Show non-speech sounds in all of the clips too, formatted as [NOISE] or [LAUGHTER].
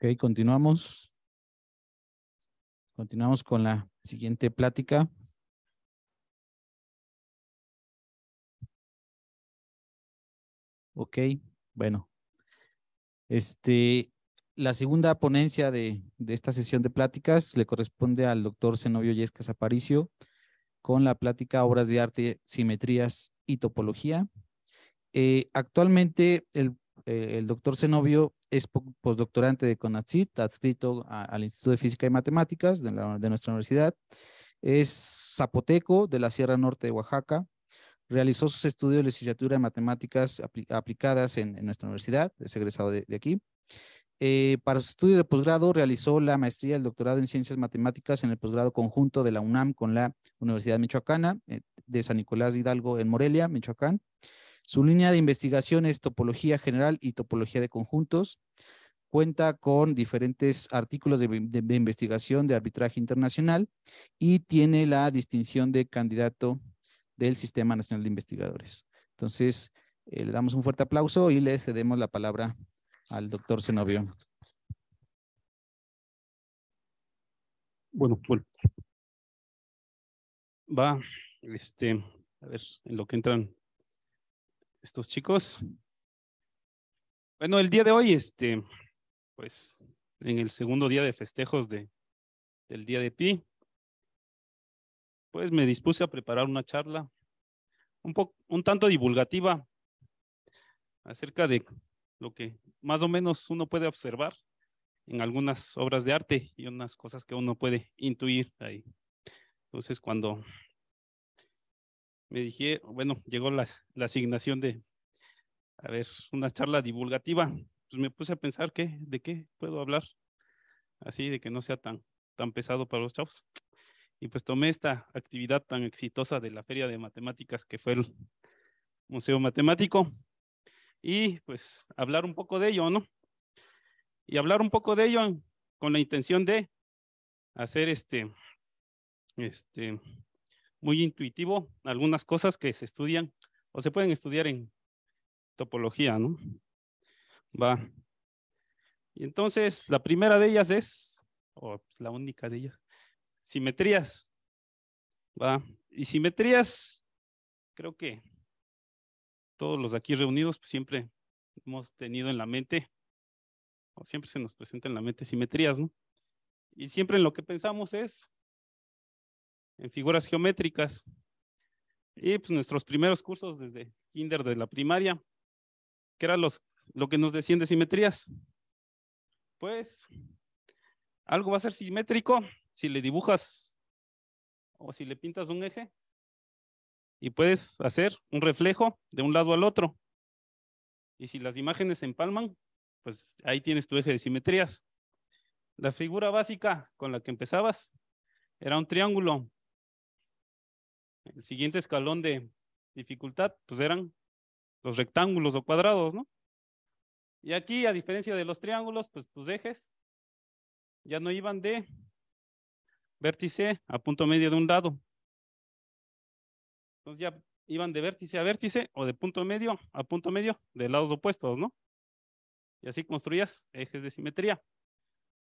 Ok, continuamos. Continuamos con la siguiente plática. Ok, bueno. Este, la segunda ponencia de, esta sesión de pláticas le corresponde al doctor Zenobio Yescas Aparicio con la plática Obras de Arte, Simetrías y Topología. Eh, actualmente el, eh, el doctor Zenobio es postdoctorante de CONACYT, adscrito al Instituto de Física y Matemáticas de, nuestra universidad. Es zapoteco de la Sierra Norte de Oaxaca, realizó sus estudios de licenciatura en matemáticas aplicadas en, nuestra universidad, es egresado de, aquí. Eh, para sus estudios de posgrado realizó la maestría y el doctorado en ciencias matemáticas en el posgrado conjunto de la UNAM con la Universidad Michoacana eh, de San Nicolás Hidalgo en Morelia, Michoacán. Su línea de investigación es topología general y topología de conjuntos. Cuenta con diferentes artículos de, investigación de arbitraje internacional y tiene la distinción de candidato del Sistema Nacional de Investigadores. Entonces, eh, le damos un fuerte aplauso y le cedemos la palabra al doctor Zenobio. Bueno, bueno. Va, este, a ver, en lo que entran estos chicos. Bueno, el día de hoy, este, pues, en el segundo día de festejos de, del Día de Pi, pues me dispuse a preparar una charla un, poco, un tanto divulgativa acerca de lo que más o menos uno puede observar en algunas obras de arte y unas cosas que uno puede intuir ahí. Entonces, cuando me dije, bueno, llegó la, asignación de, a ver, una charla divulgativa. Pues me puse a pensar qué, de qué puedo hablar, así de que no sea tan, tan pesado para los chavos. Y pues tomé esta actividad tan exitosa de la Feria de Matemáticas que fue el Museo Matemático y pues hablar un poco de ello, ¿no? Y hablar un poco de ello con la intención de hacer este, este, muy intuitivo algunas cosas que se estudian o se pueden estudiar en topología, ¿no? Va. Y entonces, la primera de ellas es, o pues, la única de ellas, simetrías. Va. Y simetrías, creo que todos los aquí reunidos pues, siempre hemos tenido en la mente, o siempre se nos presenta en la mente simetrías, ¿no? Y siempre lo que pensamos es en figuras geométricas. Y pues nuestros primeros cursos desde kinder de la primaria, que era los, lo que nos decían de simetrías. Pues algo va a ser simétrico si le dibujas o si le pintas un eje y puedes hacer un reflejo de un lado al otro. Y si las imágenes se empalman, pues ahí tienes tu eje de simetrías. La figura básica con la que empezabas era un triángulo el siguiente escalón de dificultad, pues eran los rectángulos o cuadrados, ¿no? Y aquí, a diferencia de los triángulos, pues tus ejes ya no iban de vértice a punto medio de un lado. Entonces ya iban de vértice a vértice o de punto medio a punto medio de lados opuestos, ¿no? Y así construías ejes de simetría.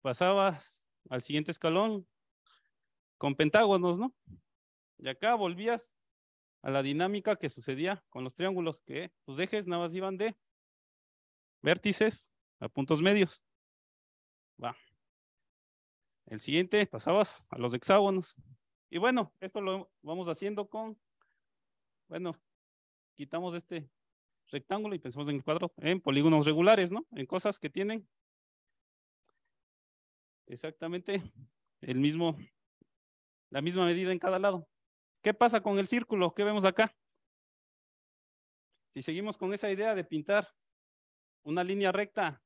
Pasabas al siguiente escalón con pentágonos, ¿no? Y acá volvías a la dinámica que sucedía con los triángulos, que sus ejes nada más iban de vértices a puntos medios. Va. El siguiente pasabas a los hexágonos. Y bueno, esto lo vamos haciendo con, bueno, quitamos este rectángulo y pensamos en cuadro, en polígonos regulares, ¿no? En cosas que tienen exactamente el mismo, la misma medida en cada lado. ¿Qué pasa con el círculo? ¿Qué vemos acá? Si seguimos con esa idea de pintar una línea recta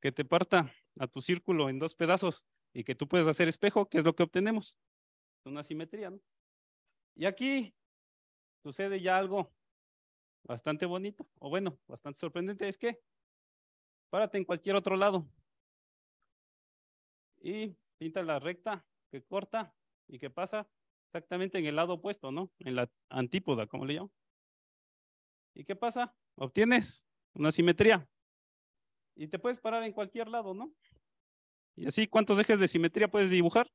que te parta a tu círculo en dos pedazos y que tú puedes hacer espejo, ¿qué es lo que obtenemos? Una simetría, ¿no? Y aquí sucede ya algo bastante bonito, o bueno, bastante sorprendente, es que párate en cualquier otro lado y pinta la recta que corta y que pasa Exactamente en el lado opuesto, ¿no? En la antípoda, como le llamo. ¿Y qué pasa? Obtienes una simetría. Y te puedes parar en cualquier lado, ¿no? Y así, ¿cuántos ejes de simetría puedes dibujar?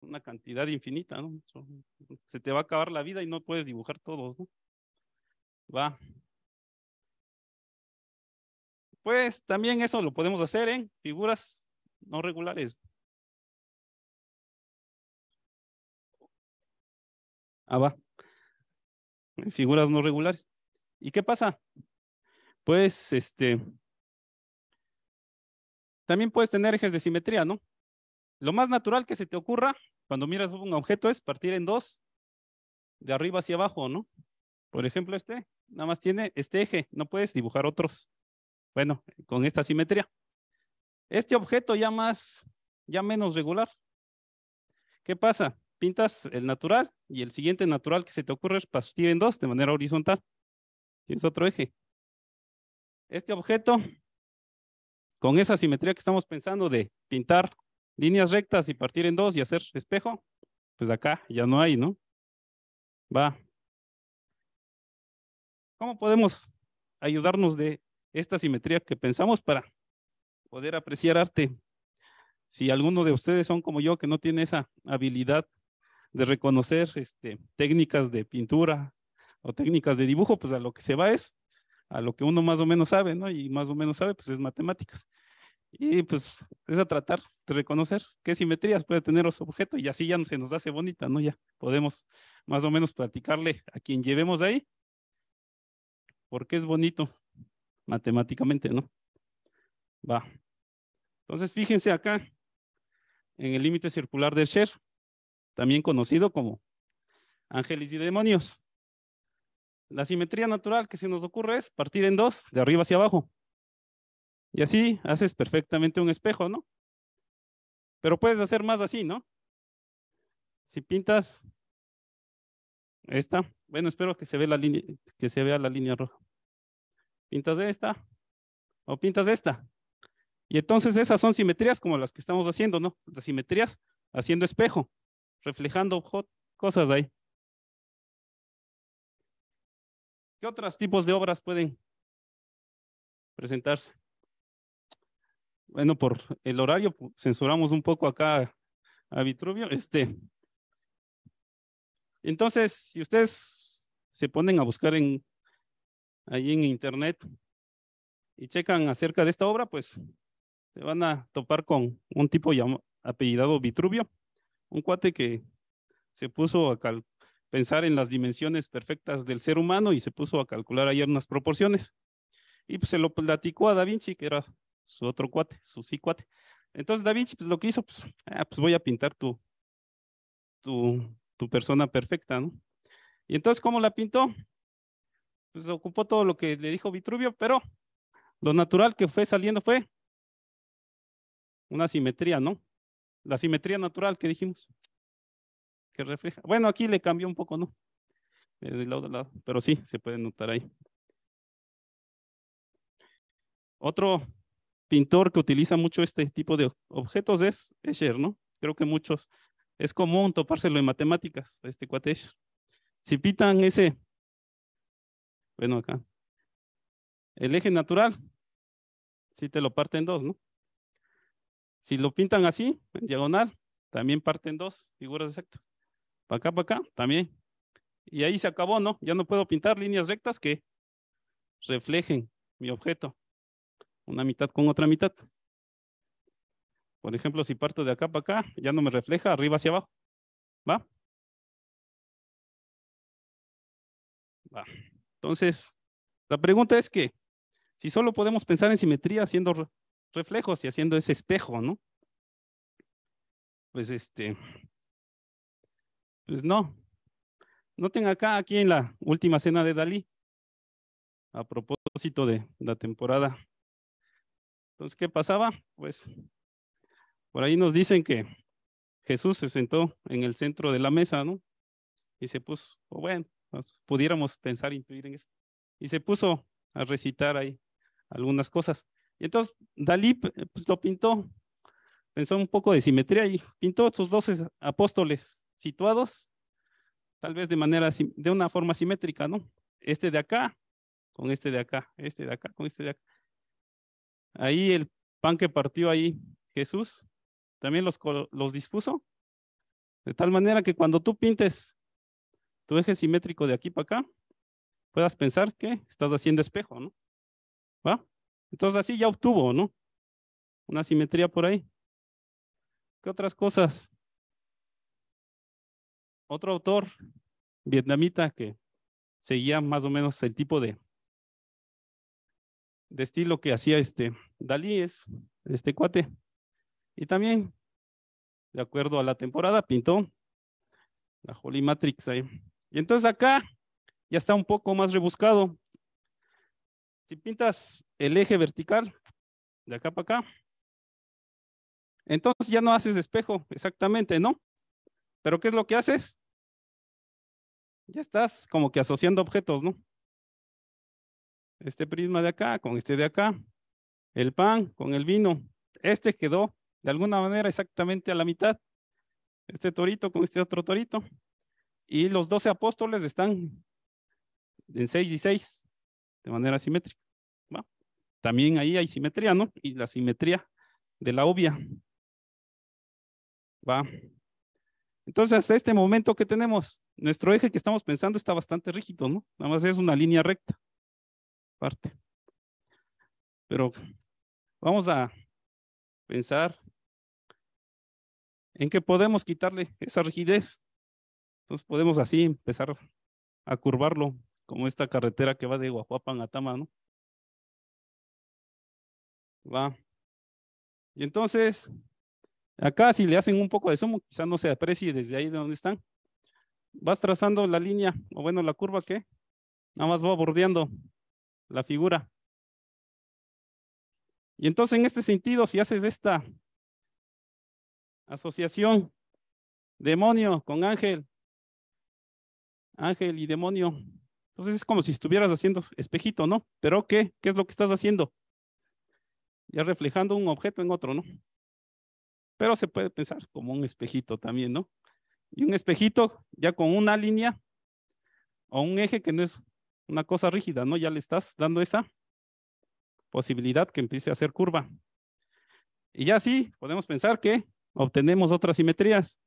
Una cantidad infinita, ¿no? Se te va a acabar la vida y no puedes dibujar todos, ¿no? Va. Pues también eso lo podemos hacer en figuras no regulares. Ah, va. Eh, figuras no regulares. ¿Y qué pasa? Pues, este, también puedes tener ejes de simetría, ¿no? Lo más natural que se te ocurra cuando miras un objeto es partir en dos, de arriba hacia abajo, ¿no? Por ejemplo, este, nada más tiene este eje, no puedes dibujar otros. Bueno, con esta simetría. Este objeto ya más, ya menos regular. ¿Qué pasa? pintas el natural y el siguiente natural que se te ocurre es partir en dos de manera horizontal. Tienes otro eje. Este objeto, con esa simetría que estamos pensando de pintar líneas rectas y partir en dos y hacer espejo, pues acá ya no hay, ¿no? Va. ¿Cómo podemos ayudarnos de esta simetría que pensamos para poder apreciar arte? Si alguno de ustedes son como yo, que no tiene esa habilidad de reconocer este, técnicas de pintura o técnicas de dibujo, pues a lo que se va es a lo que uno más o menos sabe, ¿no? Y más o menos sabe, pues es matemáticas. Y pues es a tratar de reconocer qué simetrías puede tener los objetos y así ya se nos hace bonita, ¿no? Ya podemos más o menos platicarle a quien llevemos ahí porque es bonito matemáticamente, ¿no? Va. Entonces, fíjense acá en el límite circular del share también conocido como ángeles y demonios. La simetría natural que se nos ocurre es partir en dos, de arriba hacia abajo. Y así haces perfectamente un espejo, ¿no? Pero puedes hacer más así, ¿no? Si pintas esta, bueno, espero que se vea la línea, que se vea la línea roja. Pintas esta o pintas esta. Y entonces esas son simetrías como las que estamos haciendo, ¿no? Las simetrías haciendo espejo reflejando cosas ahí. ¿Qué otros tipos de obras pueden presentarse? Bueno, por el horario pues, censuramos un poco acá a Vitruvio. Este, entonces, si ustedes se ponen a buscar en, ahí en internet y checan acerca de esta obra, pues se van a topar con un tipo llamado, apellidado Vitruvio, un cuate que se puso a pensar en las dimensiones perfectas del ser humano y se puso a calcular ayer unas proporciones. Y pues se lo platicó a Da Vinci, que era su otro cuate, su sí cuate. Entonces Da Vinci, pues lo que hizo, pues, ah, pues voy a pintar tu, tu, tu persona perfecta, ¿no? Y entonces, ¿cómo la pintó? Pues ocupó todo lo que le dijo Vitruvio, pero lo natural que fue saliendo fue una simetría, ¿no? la simetría natural que dijimos, que refleja. Bueno, aquí le cambió un poco, ¿no? Eh, del lado a lado, pero sí, se puede notar ahí. Otro pintor que utiliza mucho este tipo de objetos es Escher, ¿no? Creo que muchos, es común topárselo en matemáticas, este cuate Escher. Si pitan ese, bueno, acá, el eje natural, si te lo parten dos, ¿no? Si lo pintan así, en diagonal, también parten dos figuras exactas. Para acá, para acá, también. Y ahí se acabó, ¿no? Ya no puedo pintar líneas rectas que reflejen mi objeto. Una mitad con otra mitad. Por ejemplo, si parto de acá para acá, ya no me refleja arriba hacia abajo. ¿Va? Va. Entonces, la pregunta es que si solo podemos pensar en simetría haciendo reflejos y haciendo ese espejo, ¿no? Pues este, pues no. Noten acá, aquí en la última cena de Dalí, a propósito de la temporada. Entonces, ¿qué pasaba? Pues por ahí nos dicen que Jesús se sentó en el centro de la mesa, ¿no? Y se puso, o bueno, pudiéramos pensar, intuir en eso. Y se puso a recitar ahí algunas cosas. Y entonces Dalí eh, pues, lo pintó, pensó un poco de simetría y pintó sus dos apóstoles situados, tal vez de manera, de una forma simétrica, ¿no? Este de acá, con este de acá, este de acá, con este de acá. Ahí el pan que partió ahí Jesús, también los, los dispuso, de tal manera que cuando tú pintes tu eje simétrico de aquí para acá, puedas pensar que estás haciendo espejo, ¿no? ¿Va? Entonces así ya obtuvo, ¿no? Una simetría por ahí. ¿Qué otras cosas? Otro autor vietnamita que seguía más o menos el tipo de, estilo que hacía este Dalí es este cuate. Y también, de acuerdo a la temporada, pintó la Holy Matrix ahí. Y entonces acá ya está un poco más rebuscado. Si pintas el eje vertical de acá para acá, entonces ya no haces espejo, exactamente, ¿no? Pero ¿qué es lo que haces? Ya estás como que asociando objetos, ¿no? Este prisma de acá con este de acá, el pan con el vino. Este quedó de alguna manera exactamente a la mitad. Este torito con este otro torito. Y los doce apóstoles están en seis y seis de manera simétrica. ¿va? También ahí hay simetría, ¿no? Y la simetría de la obvia. ¿Va? Entonces, hasta este momento que tenemos, nuestro eje que estamos pensando está bastante rígido, ¿no? Nada más es una línea recta. Parte. Pero vamos a pensar en que podemos quitarle esa rigidez. Entonces podemos así empezar a curvarlo como esta carretera que va de Guajuapan a Tama, ¿no? Va. Y entonces, acá si le hacen un poco de zoom, quizás no se aprecie desde ahí de donde están. Vas trazando la línea, o bueno, la curva que nada más va bordeando la figura. Y entonces en este sentido, si haces esta asociación demonio con ángel, ángel y demonio, entonces es como si estuvieras haciendo espejito, ¿no? Pero ¿qué? ¿Qué es lo que estás haciendo? Ya reflejando un objeto en otro, ¿no? Pero se puede pensar como un espejito también, ¿no? Y un espejito ya con una línea o un eje que no es una cosa rígida, ¿no? Ya le estás dando esa posibilidad que empiece a hacer curva. Y ya sí, podemos pensar que obtenemos otras simetrías.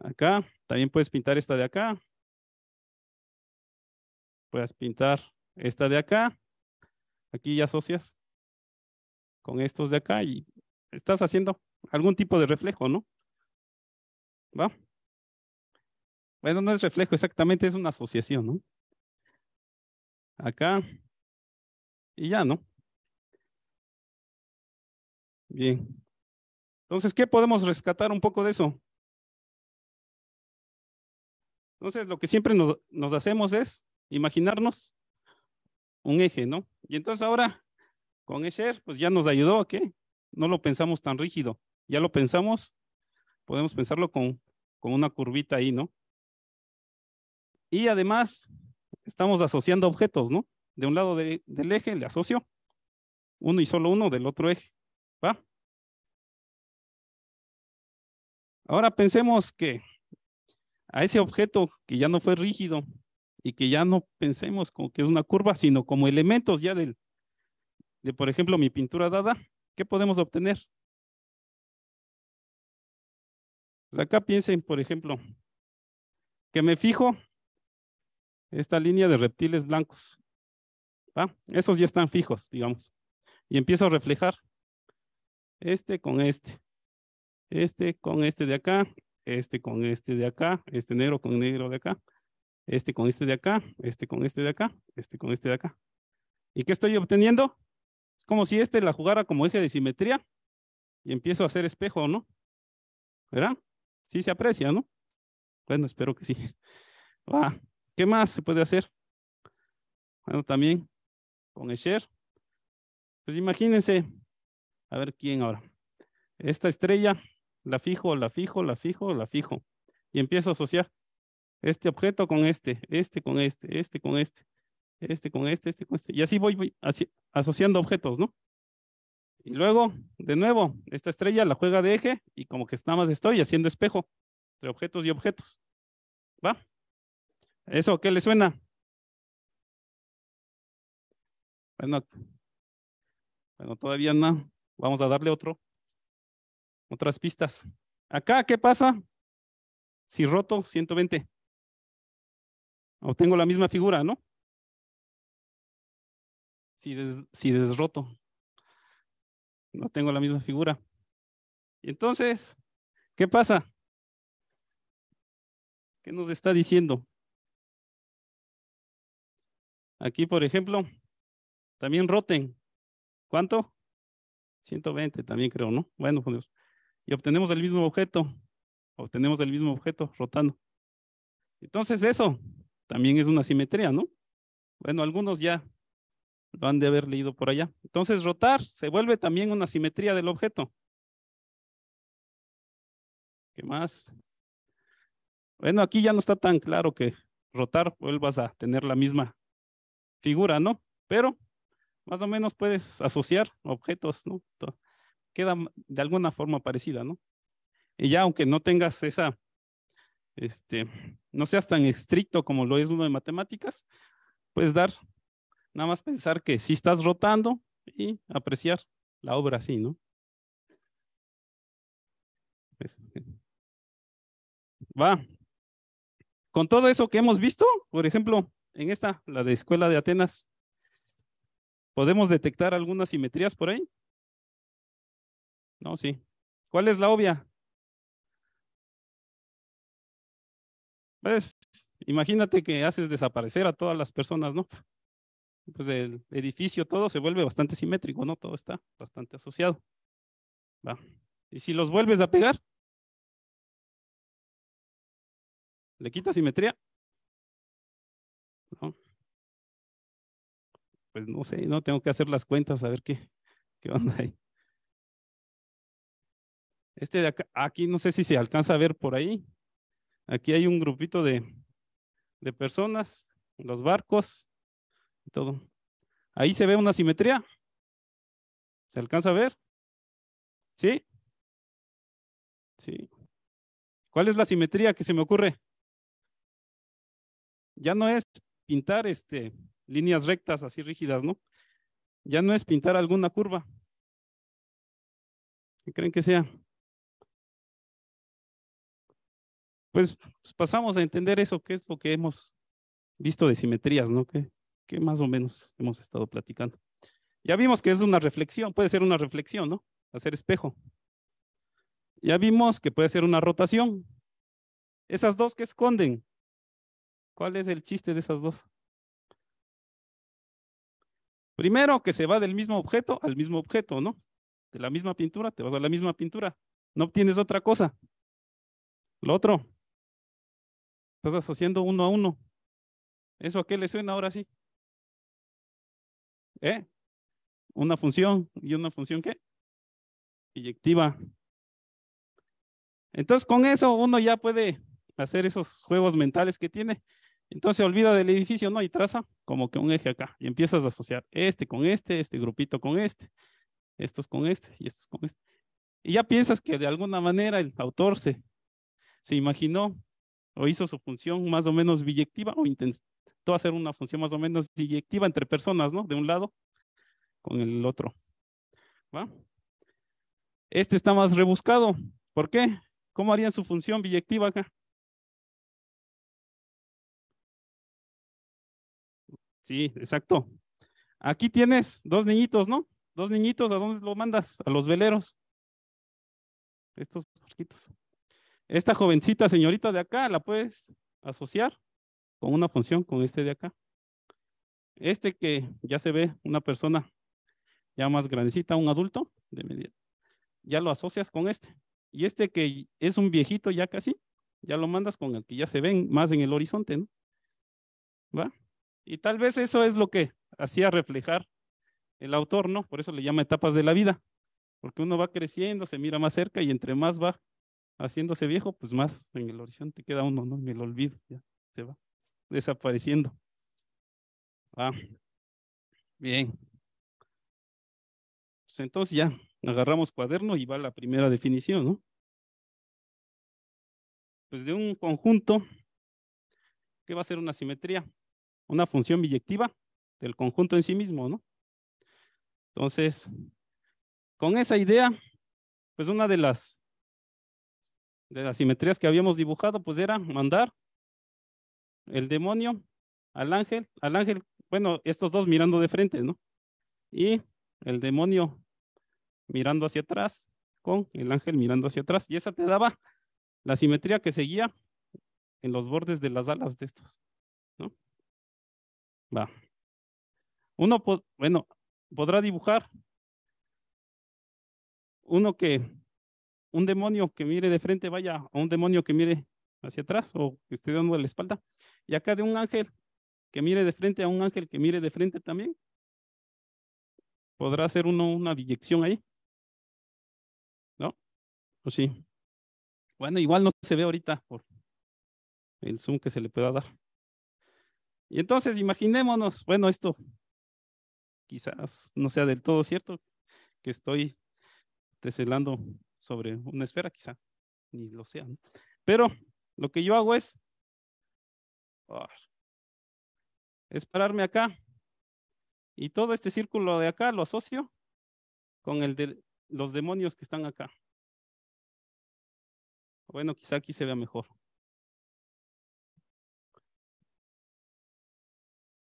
Acá, también puedes pintar esta de acá, Puedes pintar esta de acá. Aquí ya asocias con estos de acá y estás haciendo algún tipo de reflejo, ¿no? ¿Va? Bueno, no es reflejo exactamente, es una asociación, ¿no? Acá y ya, ¿no? Bien. Entonces, ¿qué podemos rescatar un poco de eso? Entonces, lo que siempre nos hacemos es imaginarnos un eje, ¿no? Y entonces ahora con ese er, pues ya nos ayudó a que no lo pensamos tan rígido, ya lo pensamos, podemos pensarlo con, con una curvita ahí, ¿no? Y además estamos asociando objetos, ¿no? De un lado del eje le asocio uno y solo uno del otro eje, ¿va? Ahora pensemos que a ese objeto que ya no fue rígido, y que ya no pensemos como que es una curva, sino como elementos ya del, de, por ejemplo, mi pintura dada, ¿qué podemos obtener? Pues acá piensen, por ejemplo, que me fijo esta línea de reptiles blancos. Esos ya están fijos, digamos. Y empiezo a reflejar este con este, este con este de acá, este con este de acá, este negro con negro de acá este con este de acá, este con este de acá, este con este de acá. ¿Y qué estoy obteniendo? Es como si este la jugara como eje de simetría y empiezo a hacer espejo, ¿no? ¿Verdad? Sí se aprecia, ¿no? Bueno, espero que sí. [LAUGHS] Ah, ¿Qué más se puede hacer? Bueno, también con el Pues imagínense, a ver quién ahora. Esta estrella la fijo, la fijo, la fijo, la fijo y empiezo a asociar este objeto con este, este con este, este con este, este con este, este con este. Y así voy, asociando objetos, ¿no? Y luego, de nuevo, esta estrella la juega de eje y como que nada más estoy haciendo espejo entre objetos y objetos. ¿Va? ¿Eso qué le suena? Bueno, bueno, todavía no. Vamos a darle otro, otras pistas. Acá, ¿qué pasa? Si roto 120. Obtengo la misma figura, ¿no? Si, si desroto. No tengo la misma figura. Y Entonces, ¿qué pasa? ¿Qué nos está diciendo? Aquí, por ejemplo, también roten. ¿Cuánto? 120 también creo, ¿no? Bueno, pues, y obtenemos el mismo objeto. Obtenemos el mismo objeto rotando. Entonces eso también es una simetría, ¿no? Bueno, algunos ya lo han de haber leído por allá. Entonces, rotar se vuelve también una simetría del objeto. ¿Qué más? Bueno, aquí ya no está tan claro que rotar vuelvas a tener la misma figura, ¿no? Pero más o menos puedes asociar objetos, ¿no? Queda de alguna forma parecida, ¿no? Y ya aunque no tengas esa este, no seas tan estricto como lo es uno de matemáticas, puedes dar, nada más pensar que si estás rotando y apreciar la obra así, ¿no? Pues, eh, va. Con todo eso que hemos visto, por ejemplo, en esta, la de Escuela de Atenas, ¿podemos detectar algunas simetrías por ahí? No, sí. ¿Cuál es la obvia? Pues imagínate que haces desaparecer a todas las personas, ¿no? Pues el edificio todo se vuelve bastante simétrico, ¿no? Todo está bastante asociado. ¿Va? Y si los vuelves a pegar, le quita simetría. ¿No? Pues no sé, no tengo que hacer las cuentas a ver qué, qué onda ahí. Este de acá, aquí no sé si se alcanza a ver por ahí. Aquí hay un grupito de, de personas, los barcos, y todo. Ahí se ve una simetría. ¿Se alcanza a ver? ¿Sí? Sí. ¿Cuál es la simetría que se me ocurre? Ya no es pintar este, líneas rectas así rígidas, ¿no? Ya no es pintar alguna curva. ¿Qué creen que sea? Pues, pues, pasamos a entender eso, qué es lo que hemos visto de simetrías, ¿no? Que, que más o menos hemos estado platicando. Ya vimos que es una reflexión, puede ser una reflexión, ¿no? Hacer espejo. Ya vimos que puede ser una rotación. Esas dos que esconden. ¿Cuál es el chiste de esas dos? Primero, que se va del mismo objeto al mismo objeto, ¿no? De la misma pintura, te vas a la misma pintura. No obtienes otra cosa. Lo otro, Estás asociando uno a uno. ¿Eso a qué le suena ahora sí? ¿Eh? Una función. ¿Y una función qué? Inyectiva. Entonces, con eso uno ya puede hacer esos juegos mentales que tiene. Entonces, olvida del edificio, ¿no? Y traza como que un eje acá. Y empiezas a asociar este con este, este grupito con este, estos con este y estos con este. Y ya piensas que de alguna manera el autor se, se imaginó o hizo su función más o menos biyectiva o intentó hacer una función más o menos biyectiva entre personas, ¿no? De un lado con el otro. ¿Va? Este está más rebuscado. ¿Por qué? ¿Cómo harían su función biyectiva acá? Sí, exacto. Aquí tienes dos niñitos, ¿no? Dos niñitos, ¿a dónde los mandas? A los veleros. Estos barquitos. Esta jovencita señorita de acá la puedes asociar con una función, con este de acá. Este que ya se ve una persona ya más grandecita, un adulto, de media, ya lo asocias con este. Y este que es un viejito ya casi, ya lo mandas con el que ya se ven más en el horizonte, ¿no? ¿Va? Y tal vez eso es lo que hacía reflejar el autor, ¿no? Por eso le llama etapas de la vida, porque uno va creciendo, se mira más cerca y entre más va haciéndose viejo, pues más en el horizonte queda uno, ¿no? Me lo olvido, ya se va desapareciendo. Ah, bien. Pues entonces ya agarramos cuaderno y va la primera definición, ¿no? Pues de un conjunto, ¿qué va a ser una simetría? Una función biyectiva del conjunto en sí mismo, ¿no? Entonces, con esa idea, pues una de las de las simetrías que habíamos dibujado, pues era mandar el demonio al ángel, al ángel, bueno, estos dos mirando de frente, ¿no? Y el demonio mirando hacia atrás con el ángel mirando hacia atrás. Y esa te daba la simetría que seguía en los bordes de las alas de estos, ¿no? Va. Uno, bueno, podrá dibujar uno que un demonio que mire de frente vaya a un demonio que mire hacia atrás o que esté dando la espalda. Y acá de un ángel que mire de frente a un ángel que mire de frente también. ¿Podrá ser uno una dirección ahí? ¿No? o pues sí. Bueno, igual no se ve ahorita por el zoom que se le pueda dar. Y entonces imaginémonos, bueno, esto quizás no sea del todo cierto, que estoy teselando sobre una esfera quizá, ni lo sea. Pero lo que yo hago es, ah, es pararme acá y todo este círculo de acá lo asocio con el de los demonios que están acá. Bueno, quizá aquí se vea mejor.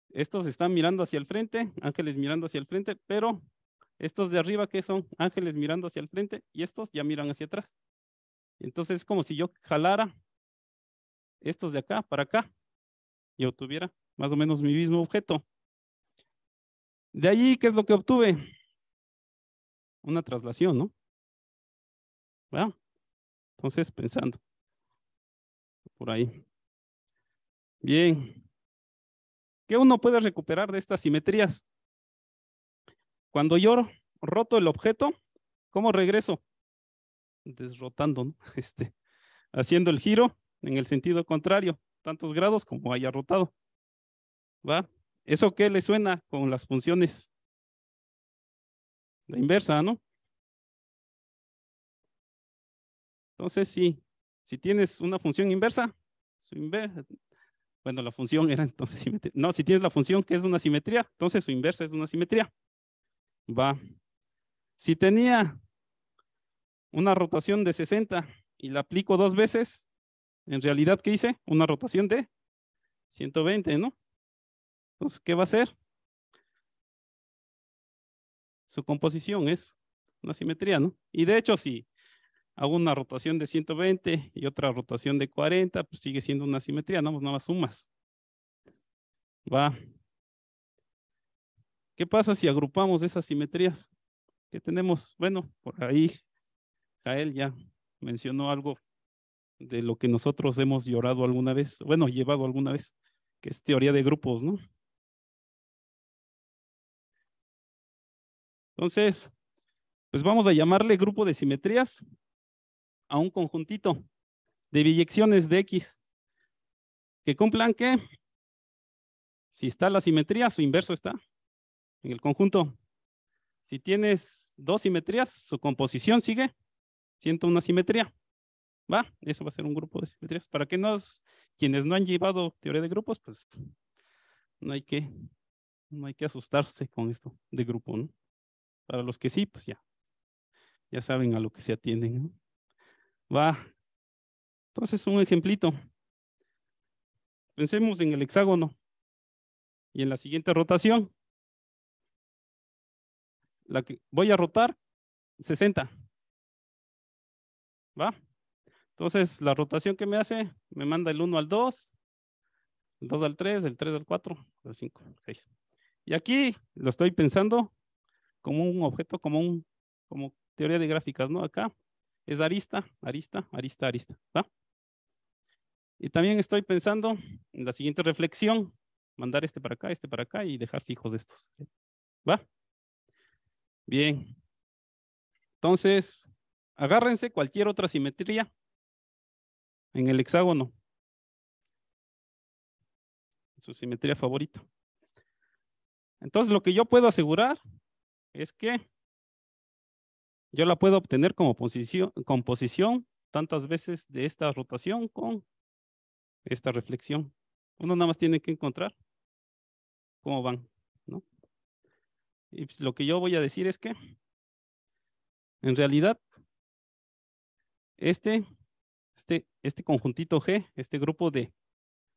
Estos están mirando hacia el frente, ángeles mirando hacia el frente, pero estos de arriba que son ángeles mirando hacia el frente y estos ya miran hacia atrás. Entonces es como si yo jalara estos de acá para acá y obtuviera más o menos mi mismo objeto. De allí, ¿qué es lo que obtuve? Una traslación, ¿no? ¿Va? Entonces, pensando. Por ahí. Bien. ¿Qué uno puede recuperar de estas simetrías? Cuando yo roto el objeto, ¿cómo regreso? Desrotando, [LAUGHS] Este, haciendo el giro en el sentido contrario, tantos grados como haya rotado. ¿Va? ¿Eso qué le suena con las funciones? La inversa, ¿no? Entonces, sí, si tienes una función inversa, su inversa, bueno, la función era [LAUGHS] entonces simetría. No, si tienes la función que es una simetría, entonces su inversa es una simetría. Va. Si tenía una rotación de 60 y la aplico dos veces, en realidad, ¿qué hice? Una rotación de 120, ¿no? Entonces, pues, ¿qué va a ser? Su composición es una simetría, ¿no? Y de hecho, si hago una rotación de 120 y otra rotación de 40, pues sigue siendo una simetría, no, pues más sumas. Va, ¿Qué pasa si agrupamos esas simetrías que tenemos? Bueno, por ahí Jael ya mencionó algo de lo que nosotros hemos llorado alguna vez, bueno, llevado alguna vez, que es teoría de grupos, ¿no? Entonces, pues vamos a llamarle grupo de simetrías a un conjuntito de biyecciones de X que cumplan que si está la simetría, su inverso está en el conjunto. Si tienes dos simetrías, su composición sigue siendo una simetría. ¿Va? Eso va a ser un grupo de simetrías. Para quienes no han llevado teoría de grupos, pues no hay que, no hay que asustarse con esto de grupo, Para los que sí, pues ya, ya saben a lo que se atienden, Va. Entonces, un ejemplito. Pensemos en el hexágono y en la siguiente rotación la que voy a rotar 60. ¿Va? Entonces, la rotación que me hace, me manda el 1 al 2, el 2 al 3, el 3 al 4, el 5, 6. Y aquí lo estoy pensando como un objeto, como un, como teoría de gráficas, ¿no? Acá es arista, arista, arista, arista, ¿va? Y también estoy pensando en la siguiente reflexión, mandar este para acá, este para acá y dejar fijos estos, ¿va? Bien. Entonces, agárrense cualquier otra simetría en el hexágono. Su simetría favorita. Entonces, lo que yo puedo asegurar es que yo la puedo obtener como posición, composición tantas veces de esta rotación con esta reflexión. Uno nada más tiene que encontrar cómo van. Y pues, lo que yo voy a decir es que, en realidad, este, este, este conjuntito G, este grupo de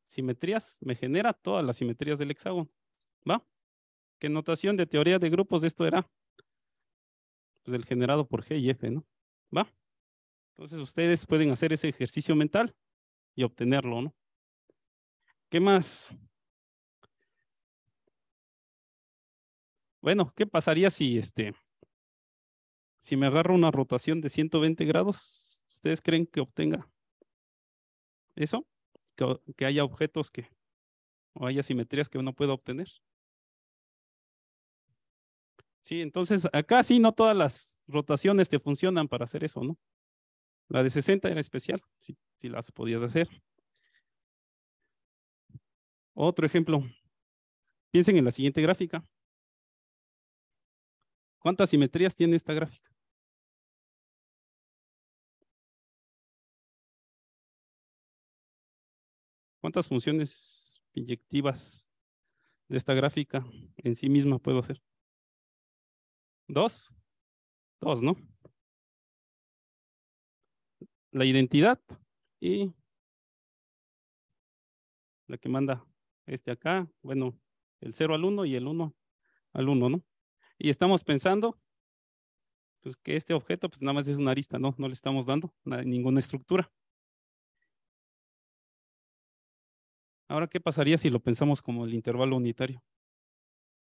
simetrías, me genera todas las simetrías del hexágono. ¿Va? ¿Qué notación de teoría de grupos esto era? Pues el generado por G y F, ¿no? ¿Va? Entonces ustedes pueden hacer ese ejercicio mental y obtenerlo, ¿no? ¿Qué más? Bueno, ¿qué pasaría si este, si me agarro una rotación de 120 grados? ¿Ustedes creen que obtenga eso? Que, haya objetos que, o haya simetrías que uno pueda obtener. Sí, entonces acá sí no todas las rotaciones te funcionan para hacer eso, ¿no? La de 60 era especial, si las podías hacer. Otro ejemplo. Piensen en la siguiente gráfica. ¿Cuántas simetrías tiene esta gráfica? ¿Cuántas funciones inyectivas de esta gráfica en sí misma puedo hacer? ¿Dos? Dos, ¿no? La identidad y la que manda este acá, bueno, el 0 al 1 y el 1 al 1, ¿no? y estamos pensando pues, que este objeto pues, nada más es una arista, ¿no? No le estamos dando ninguna estructura. Ahora, ¿qué pasaría si lo pensamos como el intervalo unitario?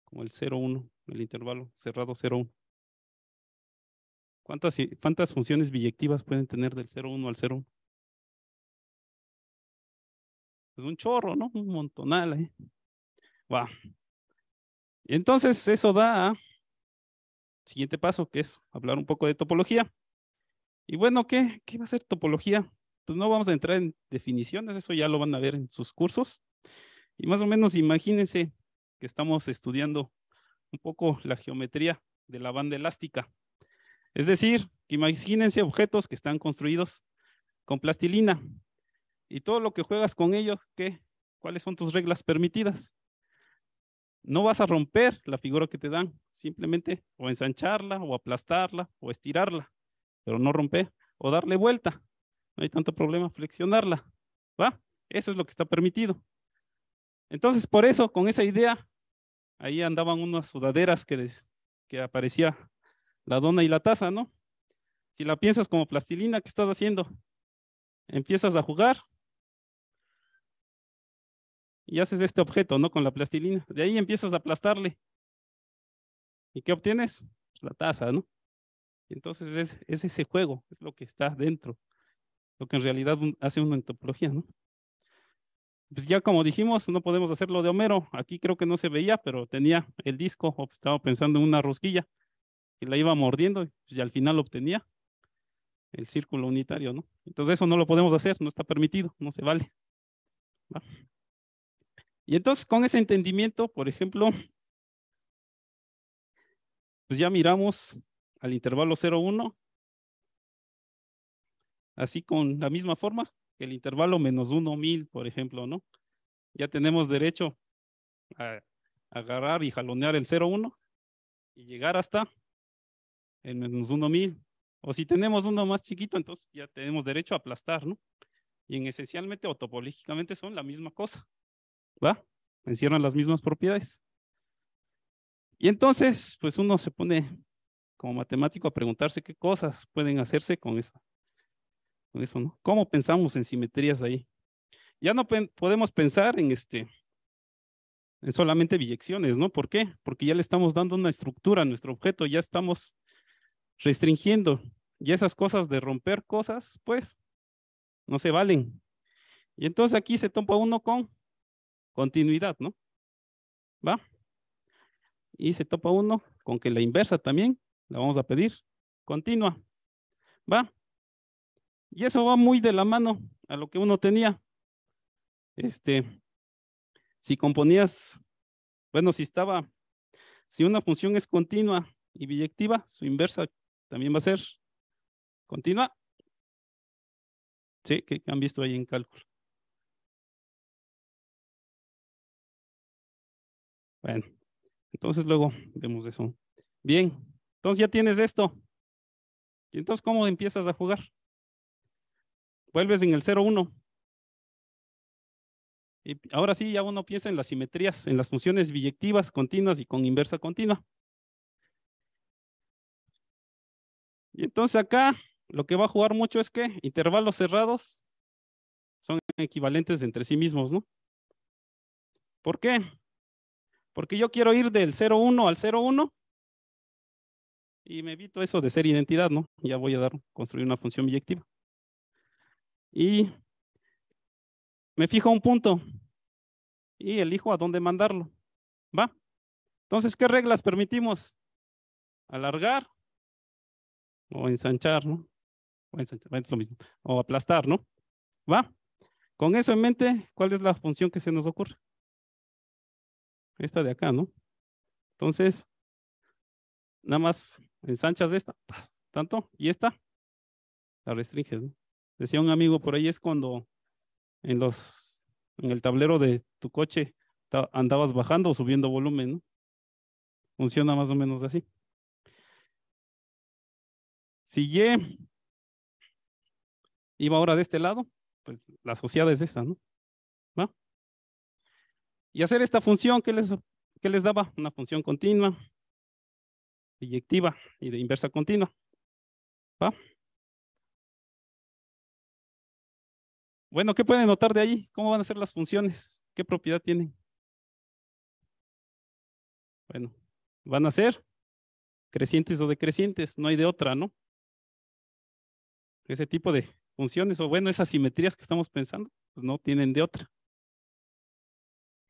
Como el 0, 1, el intervalo cerrado 1 ¿Cuántas, ¿Cuántas funciones biyectivas pueden tener del 0, 1 al 0, 1? Pues un chorro, ¿no? Un montonal. ¿eh? Va. Entonces, eso da siguiente paso, que es hablar un poco de topología. Y bueno, ¿qué, va a ser topología? Pues no vamos a entrar en definiciones, eso ya lo van a ver en sus cursos. Y más o menos imagínense que estamos estudiando un poco la geometría de la banda elástica. Es decir, que imagínense objetos que están construidos con plastilina y todo lo que juegas con ellos, ¿qué? ¿cuáles son tus reglas permitidas? no vas a romper la figura que te dan, simplemente o ensancharla o aplastarla o estirarla, pero no romper o darle vuelta. No hay tanto problema flexionarla, ¿va? Eso es lo que está permitido. Entonces, por eso, con esa idea, ahí andaban unas sudaderas que, que aparecía la dona y la taza, ¿no? Si la piensas como plastilina, ¿qué estás haciendo? Empiezas a jugar y haces este objeto, ¿no? Con la plastilina. De ahí empiezas a aplastarle. ¿Y qué obtienes? Pues, la taza, ¿no? Entonces es, es, ese juego, es lo que está dentro, lo que en realidad hace una topología, ¿no? Pues ya como dijimos, no podemos hacerlo de Homero. Aquí creo que no se veía, pero tenía el disco, o pues, estaba pensando en una rosquilla, que la iba mordiendo y al final obtenía el círculo unitario, ¿no? Entonces eso no lo podemos hacer, no está permitido, no se vale. ¿va? Y entonces con ese entendimiento, por ejemplo, pues ya miramos al intervalo 0,1, así con la misma forma que el intervalo menos 1, 1000, por ejemplo, ¿no? Ya tenemos derecho a agarrar y jalonear el 0,1 y llegar hasta el menos 1, 1000. O si tenemos uno más chiquito, entonces ya tenemos derecho a aplastar, ¿no? Y en esencialmente, topológicamente son la misma cosa. ¿va? las mismas propiedades. Y entonces, pues uno se pone como matemático a preguntarse qué cosas pueden hacerse con eso. Con eso ¿no? ¿Cómo pensamos en simetrías ahí? Ya no podemos pensar en este en solamente biyecciones, ¿no? ¿Por qué? Porque ya le estamos dando una estructura a nuestro objeto, ya estamos restringiendo. Y esas cosas de romper cosas, pues, no se valen. Y entonces aquí se topa uno con continuidad, ¿no? ¿Va? Y se topa uno con que la inversa también la vamos a pedir continua. ¿Va? Y eso va muy de la mano a lo que uno tenía. Este, si componías, bueno, si estaba, si una función es continua y biyectiva, su inversa también va a ser continua. Sí, que han visto ahí en cálculo. Bueno, entonces luego vemos eso. Bien, entonces ya tienes esto. ¿Y entonces cómo empiezas a jugar? Vuelves en el 0-1. Y ahora sí, ya uno piensa en las simetrías, en las funciones biyectivas continuas y con inversa continua. Y entonces acá lo que va a jugar mucho es que intervalos cerrados son equivalentes entre sí mismos, ¿no? ¿Por qué? Porque yo quiero ir del 01 al 01 y me evito eso de ser identidad, ¿no? Ya voy a dar, construir una función biyectiva. Y me fijo un punto y elijo a dónde mandarlo. ¿Va? Entonces, ¿qué reglas permitimos? Alargar o ensanchar, ¿no? O ensanchar, es lo mismo. O aplastar, ¿no? ¿Va? Con eso en mente, ¿cuál es la función que se nos ocurre? Esta de acá, ¿no? Entonces, nada más ensanchas esta, tanto, y esta, la restringes, ¿no? Decía un amigo, por ahí es cuando en los, en el tablero de tu coche andabas bajando o subiendo volumen, ¿no? Funciona más o menos así. Si Y iba ahora de este lado, pues la asociada es esta, ¿no? ¿Va? Y hacer esta función que les, que les daba, una función continua, inyectiva y de inversa continua. Bueno, ¿qué pueden notar de ahí? ¿Cómo van a ser las funciones? ¿Qué propiedad tienen? Bueno, van a ser crecientes o decrecientes, no hay de otra, ¿no? Ese tipo de funciones, o bueno, esas simetrías que estamos pensando, pues no tienen de otra.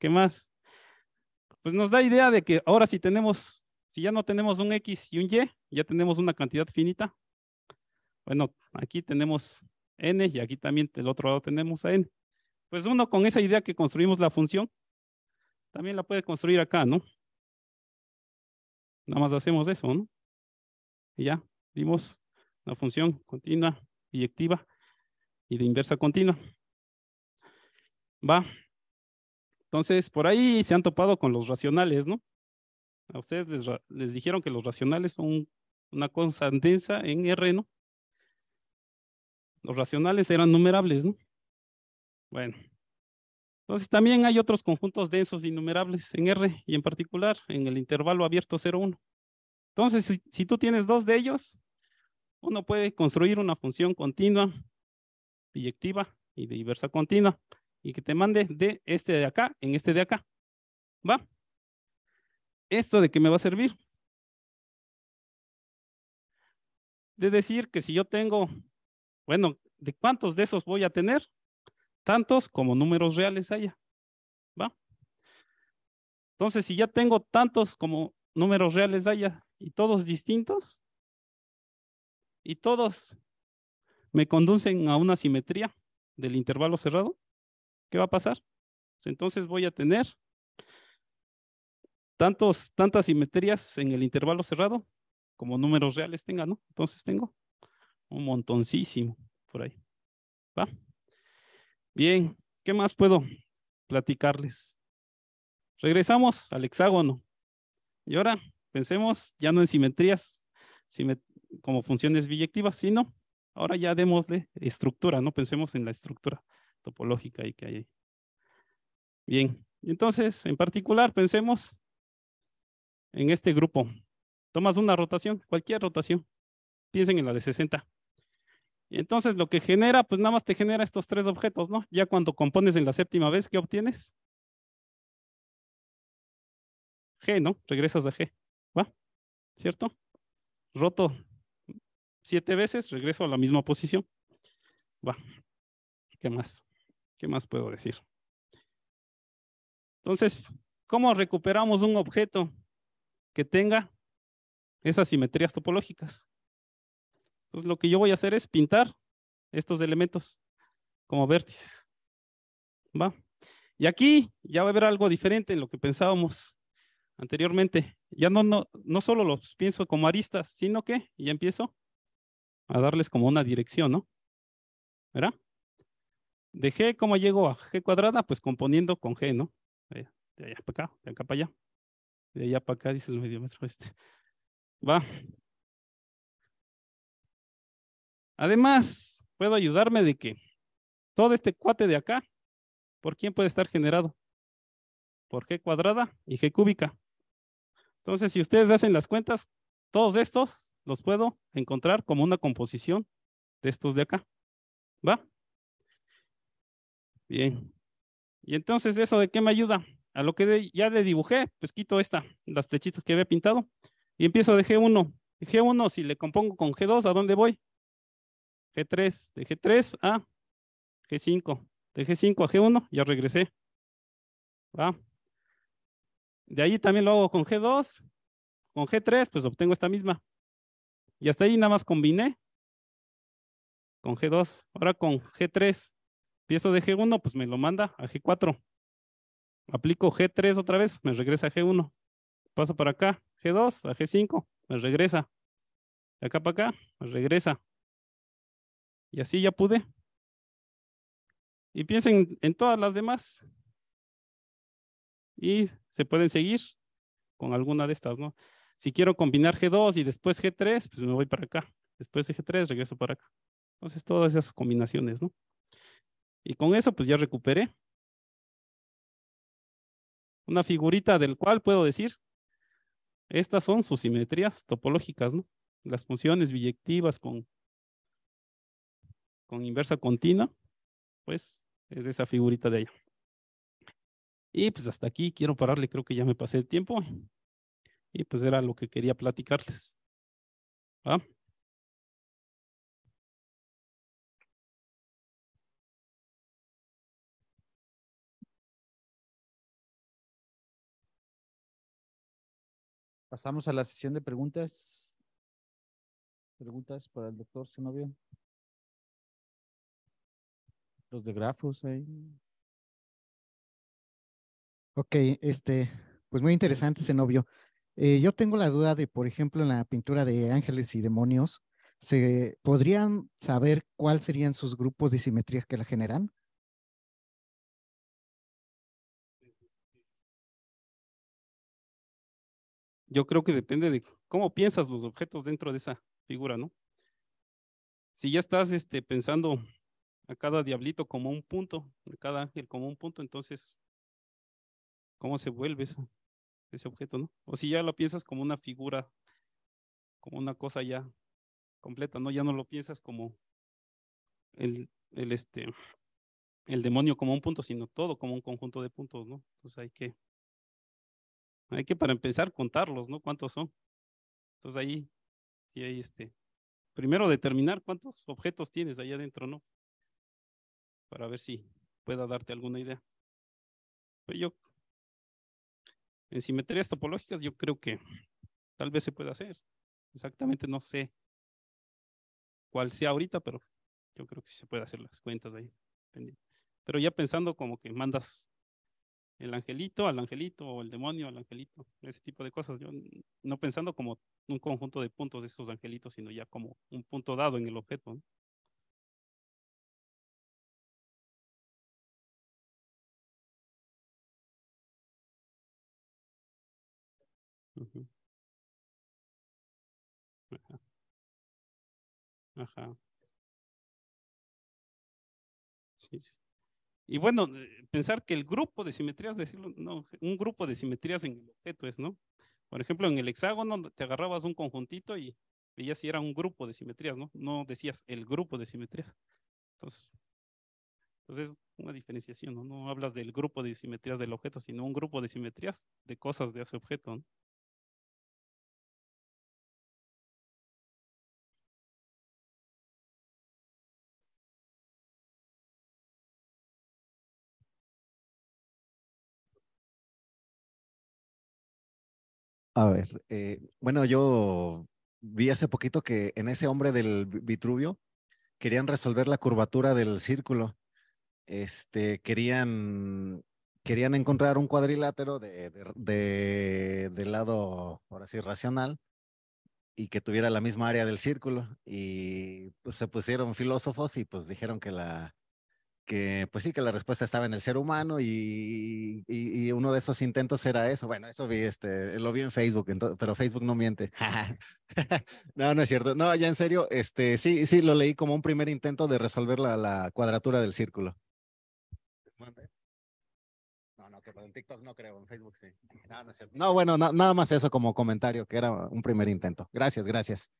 ¿Qué más? Pues nos da idea de que ahora si tenemos, si ya no tenemos un X y un Y, ya tenemos una cantidad finita. Bueno, aquí tenemos N y aquí también del otro lado tenemos a N. Pues uno con esa idea que construimos la función, también la puede construir acá, ¿no? Nada más hacemos eso, ¿no? Y ya, dimos la función continua, directiva y de inversa continua. Va, entonces, por ahí se han topado con los racionales, ¿no? A ustedes les, dijeron que los racionales son una cosa densa en R, ¿no? Los racionales eran numerables, ¿no? Bueno. Entonces también hay otros conjuntos densos innumerables en R y en particular en el intervalo abierto 1. Entonces, si, tú tienes dos de ellos, uno puede construir una función continua, biyectiva y de diversa continua y que te mande de este de acá en este de acá. ¿Va? ¿Esto de qué me va a servir? De decir que si yo tengo, bueno, ¿de cuántos de esos voy a tener? Tantos como números reales haya. ¿Va? Entonces, si ya tengo tantos como números reales haya y todos distintos, y todos me conducen a una simetría del intervalo cerrado, ¿Qué va a pasar? Pues entonces voy a tener tantos, tantas simetrías en el intervalo cerrado como números reales tenga, ¿no? Entonces tengo un montoncísimo por ahí. ¿Va? Bien, ¿qué más puedo platicarles? Regresamos al hexágono. Y ahora pensemos ya no en simetrías como funciones biyectivas, sino ahora ya démosle estructura, ¿no? Pensemos en la estructura topológica y que hay ahí. Bien, entonces, en particular, pensemos en este grupo. Tomas una rotación, cualquier rotación. Piensen en la de 60. Y entonces lo que genera, pues nada más te genera estos tres objetos, ¿no? Ya cuando compones en la séptima vez, ¿qué obtienes? G, ¿no? Regresas a G. ¿Va? ¿Cierto? Roto siete veces, regreso a la misma posición. Va. ¿Qué más? ¿Qué más puedo decir? Entonces, ¿cómo recuperamos un objeto que tenga esas simetrías topológicas? Entonces, pues lo que yo voy a hacer es pintar estos elementos como vértices. ¿Va? Y aquí ya va a haber algo diferente en lo que pensábamos anteriormente. Ya no, no, no solo los pienso como aristas, sino que ya empiezo a darles como una dirección, ¿no? ¿Verdad? De G, ¿cómo llego a G cuadrada? Pues componiendo con G, ¿no? De allá para acá, de acá para allá. De allá para acá, dice el mediómetro este. Va. Además, puedo ayudarme de que todo este cuate de acá, ¿por quién puede estar generado? Por G cuadrada y G cúbica. Entonces, si ustedes hacen las cuentas, todos estos los puedo encontrar como una composición de estos de acá. ¿Va? Bien. Y entonces, ¿eso de qué me ayuda? A lo que ya le dibujé, pues quito esta, las flechitas que había pintado. Y empiezo de G1. G1, si le compongo con G2, ¿a dónde voy? G3, de G3 a G5. De G5 a G1, ya regresé. ¿Va? De ahí también lo hago con G2. Con G3, pues obtengo esta misma. Y hasta ahí nada más combiné con G2. Ahora con G3 Empiezo de G1, pues me lo manda a G4. Aplico G3 otra vez, me regresa a G1. Paso para acá, G2 a G5, me regresa. De acá para acá, me regresa. Y así ya pude. Y piensen en todas las demás. Y se pueden seguir con alguna de estas, ¿no? Si quiero combinar G2 y después G3, pues me voy para acá. Después de G3 regreso para acá. Entonces todas esas combinaciones, ¿no? Y con eso pues ya recuperé. Una figurita del cual puedo decir, estas son sus simetrías topológicas, ¿no? Las funciones biyectivas con, con inversa continua, pues es esa figurita de ella, Y pues hasta aquí quiero pararle, creo que ya me pasé el tiempo. Y pues era lo que quería platicarles. ¿Va? Pasamos a la sesión de preguntas. Preguntas para el doctor Sinovio. Los de Grafos ahí. Ok, este, pues muy interesante ese eh, yo tengo la duda de, por ejemplo, en la pintura de ángeles y demonios, ¿se podrían saber cuáles serían sus grupos de simetrías que la generan? yo creo que depende de cómo piensas los objetos dentro de esa figura, ¿no? Si ya estás este, pensando a cada diablito como un punto, a cada ángel como un punto, entonces, ¿cómo se vuelve ese objeto, no? O si ya lo piensas como una figura, como una cosa ya completa, ¿no? Ya no lo piensas como el, el, este, el demonio como un punto, sino todo como un conjunto de puntos, ¿no? Entonces hay que hay que para empezar contarlos, ¿no? ¿Cuántos son? Entonces ahí, sí ahí este. Primero determinar cuántos objetos tienes allá adentro, ¿no? Para ver si pueda darte alguna idea. Pero pues, yo, en simetrías topológicas, yo creo que tal vez se pueda hacer. Exactamente no sé cuál sea ahorita, pero yo creo que sí se puede hacer las cuentas ahí. Pero ya pensando como que mandas el angelito al angelito o el demonio al angelito, ese tipo de cosas. Yo no pensando como un conjunto de puntos de estos angelitos, sino ya como un punto dado en el objeto. Ajá. Ajá. sí. Y bueno, eh, pensar que el grupo de simetrías, decirlo, no, un grupo de simetrías en el objeto es, ¿no? Por ejemplo, en el hexágono te agarrabas un conjuntito y veías si era un grupo de simetrías, ¿no? No decías el grupo de simetrías. Entonces, entonces pues, es una diferenciación, ¿no? No hablas del grupo de simetrías del objeto, sino un grupo de simetrías de cosas de ese objeto, ¿no? A ver, eh, bueno, yo vi hace poquito que en ese hombre del Vitruvio querían resolver la curvatura del círculo. Este, querían, querían encontrar un cuadrilátero de, lado, ahora sí, racional y que tuviera la misma área del círculo. Y pues, se pusieron filósofos y pues dijeron que la, que pues sí, que la respuesta estaba en el ser humano y, uno de esos intentos era eso. Bueno, eso vi, este, lo vi en Facebook, pero Facebook no miente. [LAUGHS] no, no es cierto. No, ya en serio, este, sí, sí, lo leí como un primer intento de resolver la, la cuadratura del círculo. No, no, que en TikTok no creo, en Facebook sí. [LAUGHS] No, no, es cierto. no bueno, nada más eso como comentario, que era un primer intento. Gracias, gracias.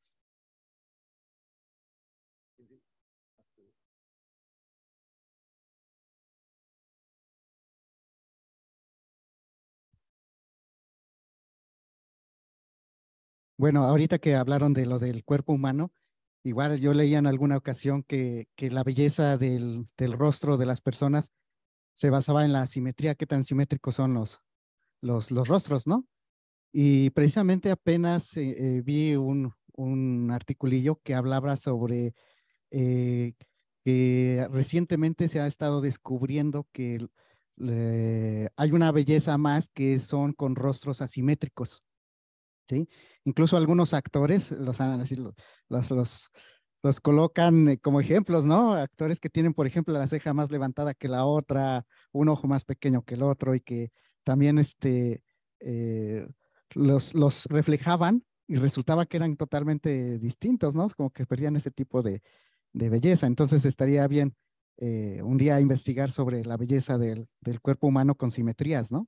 Bueno, ahorita que hablaron de lo del cuerpo humano, igual yo leía en alguna ocasión que, que la belleza del, del, rostro de las personas se basaba en la simetría, qué tan simétricos son los, los, los rostros, ¿no? Y precisamente apenas eh, eh, vi un, un, articulillo que hablaba sobre eh, que recientemente se ha estado descubriendo que hay una belleza más que son con rostros asimétricos. Incluso algunos actores los, los, los, los, colocan eh, como ejemplos, ¿no? Actores que tienen, por ejemplo, la ceja más levantada que la otra, un ojo más pequeño que el otro y que también este, eh, los, los reflejaban y resultaba que eran totalmente distintos, ¿no? Como que perdían ese tipo de, belleza. Entonces estaría bien eh, un día investigar sobre la belleza del, del, cuerpo humano con simetrías, ¿no?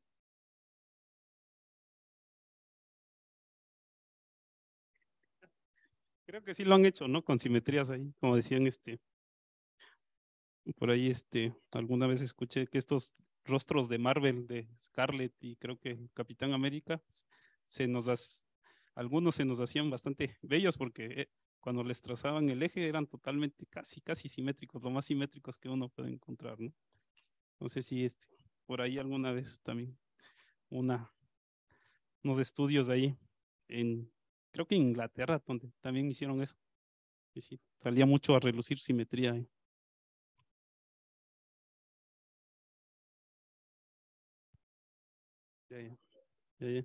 creo que sí lo han hecho, ¿no? Con simetrías ahí, como decían este. Por ahí, este, alguna vez escuché que estos rostros de Marvel, de Scarlet y creo que Capitán América, se nos algunos se nos hacían bastante bellos porque eh, cuando les trazaban el eje eran totalmente casi, casi simétricos, lo más simétricos que uno puede encontrar, ¿no? No sé si este, por ahí alguna vez también una, unos estudios ahí en creo que Inglaterra, también hicieron eso. Y sí, salía mucho a relucir simetría. Ahí. Ya, ya.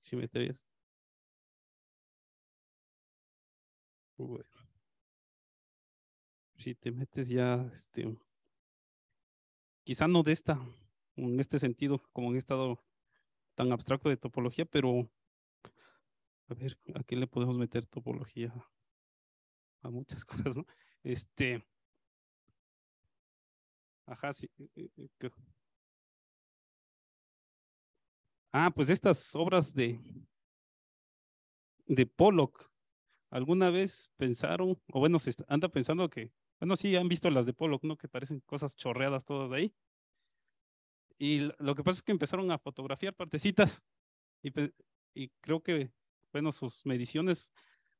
Simetrías. Si te metes ya, este, quizá no de esta, en este sentido, como en estado tan abstracto de topología, pero a ver, ¿a qué le podemos meter topología? A muchas [LAUGHS] cosas, ¿no? Este. Ajá, sí. Eh, eh, eh, ah, pues estas obras de, de Pollock, ¿Alguna vez pensaron, o bueno, se anda pensando que, bueno, sí, han visto las de Pollock, ¿no? Que parecen cosas chorreadas todas ahí. Y lo que pasa es que empezaron a fotografiar partecitas y, y creo que, bueno, sus mediciones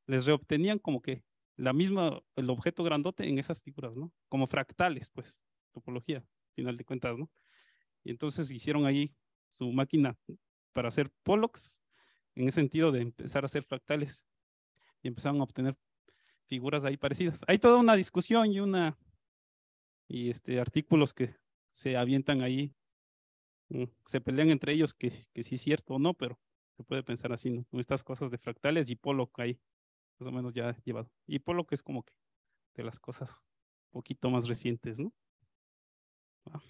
les reobtenían como que la misma, el objeto grandote en esas figuras, ¿no? Como fractales, pues, topología, final de cuentas, ¿no? Y entonces hicieron ahí su máquina para hacer Pollocks en el sentido de empezar a hacer fractales y empezaron a obtener figuras ahí parecidas. Hay toda una discusión y una y este artículos que se avientan ahí, mm, se pelean entre ellos que, que sí es cierto o no, pero se puede pensar así, ¿no? Estas cosas de fractales y Pollock ahí, más o menos ya llevado. Y que es como que de las cosas un poquito más recientes, ¿no? Ah.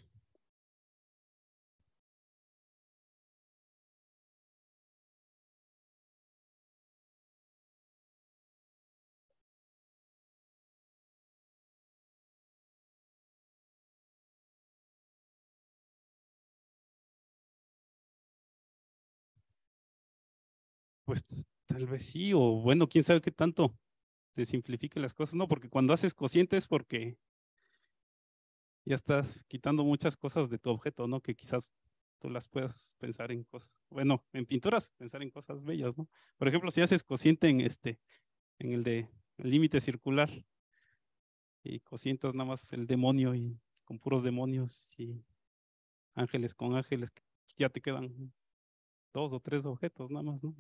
pues tal vez sí, o bueno, quién sabe qué tanto te simplifique las cosas, ¿no? Porque cuando haces cocientes porque ya estás quitando muchas cosas de tu objeto, ¿no? Que quizás tú las puedas pensar en cosas, bueno, en pinturas, pensar en cosas bellas, ¿no? Por ejemplo, si haces cociente en este, en el de límite circular, y cocientas nada más el demonio y con puros demonios y ángeles con ángeles, ya te quedan dos o tres objetos nada más, ¿no?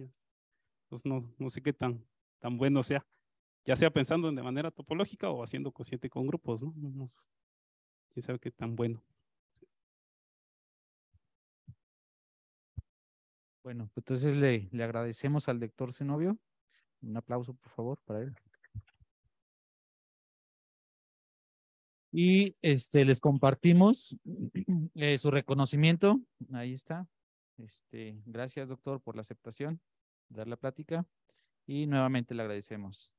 Entonces pues, no, no sé qué tan, tan bueno sea, ya sea pensando de manera topológica o haciendo cociente con grupos, ¿no? no quién sabe qué tan bueno. Bueno, pues, entonces le, le agradecemos al lector Zenobio. Un aplauso, por favor, para él. Y este, les compartimos eh, su reconocimiento. Ahí está. Este, gracias, doctor, por la aceptación dar la plática y nuevamente le agradecemos.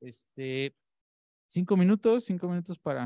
Este, cinco minutos, cinco minutos para...